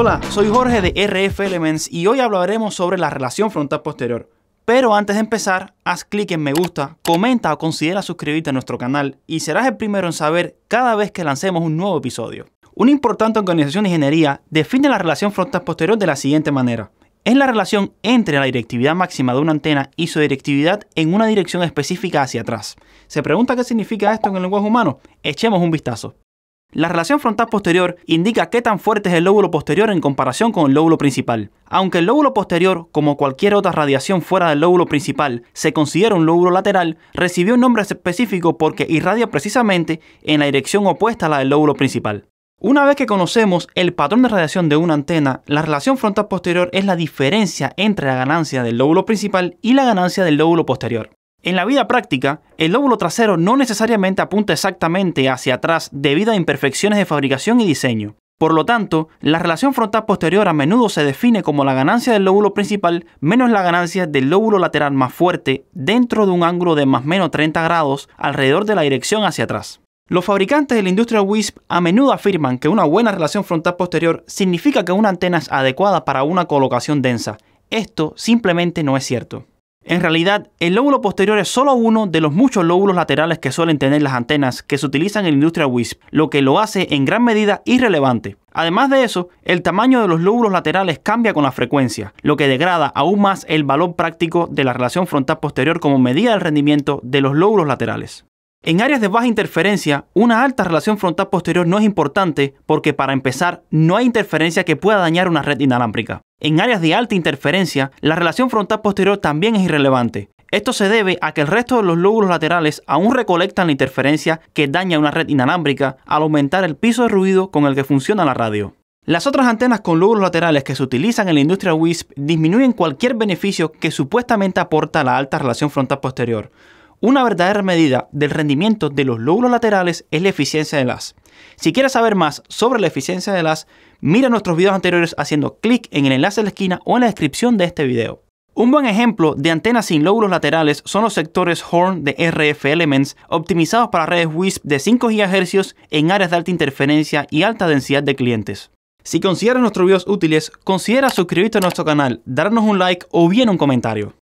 Hola, soy Jorge de RF Elements y hoy hablaremos sobre la relación frontal-posterior. Pero antes de empezar, haz clic en me gusta, comenta o considera suscribirte a nuestro canal y serás el primero en saber cada vez que lancemos un nuevo episodio. Una importante organización de ingeniería define la relación frontal-posterior de la siguiente manera. Es la relación entre la directividad máxima de una antena y su directividad en una dirección específica hacia atrás. ¿Se pregunta qué significa esto en el lenguaje humano? Echemos un vistazo. La relación frontal-posterior indica qué tan fuerte es el lóbulo posterior en comparación con el lóbulo principal. Aunque el lóbulo posterior, como cualquier otra radiación fuera del lóbulo principal, se considera un lóbulo lateral, recibió un nombre específico porque irradia precisamente en la dirección opuesta a la del lóbulo principal. Una vez que conocemos el patrón de radiación de una antena, la relación frontal-posterior es la diferencia entre la ganancia del lóbulo principal y la ganancia del lóbulo posterior. En la vida práctica, el lóbulo trasero no necesariamente apunta exactamente hacia atrás debido a imperfecciones de fabricación y diseño. Por lo tanto, la relación frontal posterior a menudo se define como la ganancia del lóbulo principal menos la ganancia del lóbulo lateral más fuerte dentro de un ángulo de más o menos 30 grados alrededor de la dirección hacia atrás. Los fabricantes de la industria WISP a menudo afirman que una buena relación frontal posterior significa que una antena es adecuada para una colocación densa. Esto simplemente no es cierto. En realidad, el lóbulo posterior es solo uno de los muchos lóbulos laterales que suelen tener las antenas que se utilizan en la industria WISP, lo que lo hace en gran medida irrelevante. Además de eso, el tamaño de los lóbulos laterales cambia con la frecuencia, lo que degrada aún más el valor práctico de la relación frontal posterior como medida del rendimiento de los lóbulos laterales. En áreas de baja interferencia, una alta relación frontal posterior no es importante porque para empezar no hay interferencia que pueda dañar una red inalámbrica. En áreas de alta interferencia, la relación frontal posterior también es irrelevante. Esto se debe a que el resto de los lóbulos laterales aún recolectan la interferencia que daña una red inalámbrica al aumentar el piso de ruido con el que funciona la radio. Las otras antenas con lóbulos laterales que se utilizan en la industria WISP disminuyen cualquier beneficio que supuestamente aporta la alta relación frontal posterior, una verdadera medida del rendimiento de los lóbulos laterales es la eficiencia de las. Si quieres saber más sobre la eficiencia de las, mira nuestros videos anteriores haciendo clic en el enlace de la esquina o en la descripción de este video. Un buen ejemplo de antenas sin lóbulos laterales son los sectores Horn de RF Elements optimizados para redes WISP de 5 GHz en áreas de alta interferencia y alta densidad de clientes. Si consideras nuestros videos útiles, considera suscribirte a nuestro canal, darnos un like o bien un comentario.